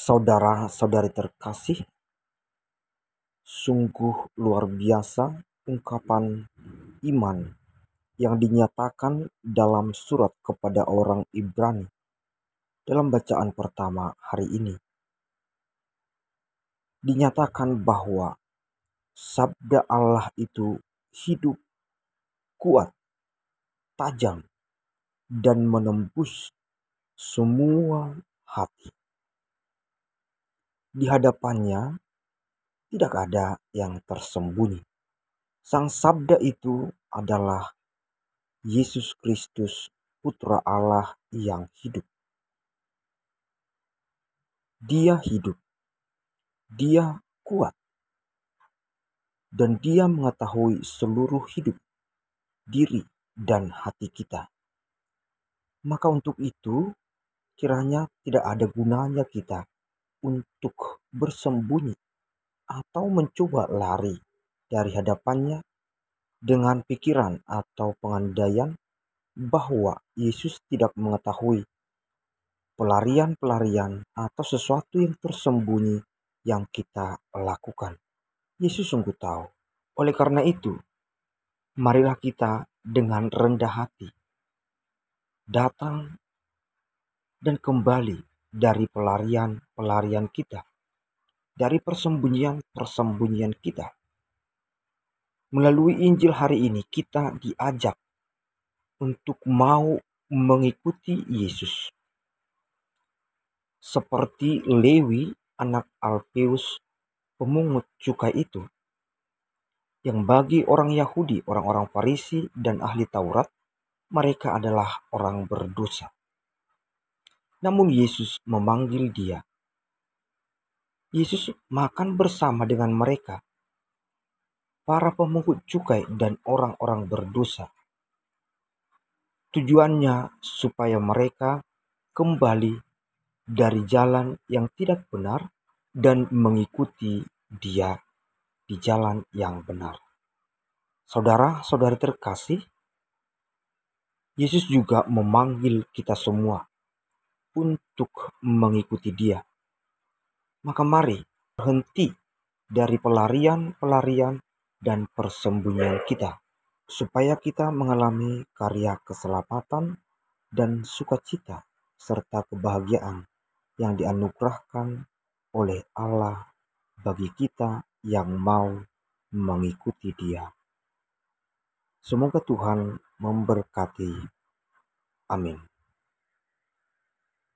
Saudara-saudari terkasih, sungguh luar biasa ungkapan iman yang dinyatakan dalam surat kepada orang Ibrani dalam bacaan pertama hari ini. Dinyatakan bahwa sabda Allah itu hidup, kuat, tajam, dan menembus semua hati. Di hadapannya tidak ada yang tersembunyi. Sang sabda itu adalah Yesus Kristus, Putra Allah yang hidup. Dia hidup, dia kuat, dan dia mengetahui seluruh hidup, diri, dan hati kita. Maka untuk itu, kiranya tidak ada gunanya kita untuk bersembunyi atau mencoba lari dari hadapannya dengan pikiran atau pengandaian bahwa Yesus tidak mengetahui pelarian-pelarian atau sesuatu yang tersembunyi yang kita lakukan. Yesus sungguh tahu. Oleh karena itu, marilah kita dengan rendah hati datang dan kembali dari pelarian-pelarian kita, dari persembunyian-persembunyian kita. Melalui Injil hari ini, kita diajak untuk mau mengikuti Yesus, seperti Lewi, anak Alpheus pemungut cukai itu, yang bagi orang Yahudi, orang-orang Farisi, dan ahli Taurat, mereka adalah orang berdosa. Namun Yesus memanggil dia. Yesus makan bersama dengan mereka, para pemungut cukai dan orang-orang berdosa. Tujuannya supaya mereka kembali dari jalan yang tidak benar dan mengikuti dia di jalan yang benar. Saudara-saudari terkasih, Yesus juga memanggil kita semua untuk mengikuti Dia. Maka mari berhenti dari pelarian-pelarian dan persembunyian kita, supaya kita mengalami karya keselamatan dan sukacita serta kebahagiaan yang dianugerahkan oleh Allah bagi kita yang mau mengikuti Dia. Semoga Tuhan memberkati. Amin.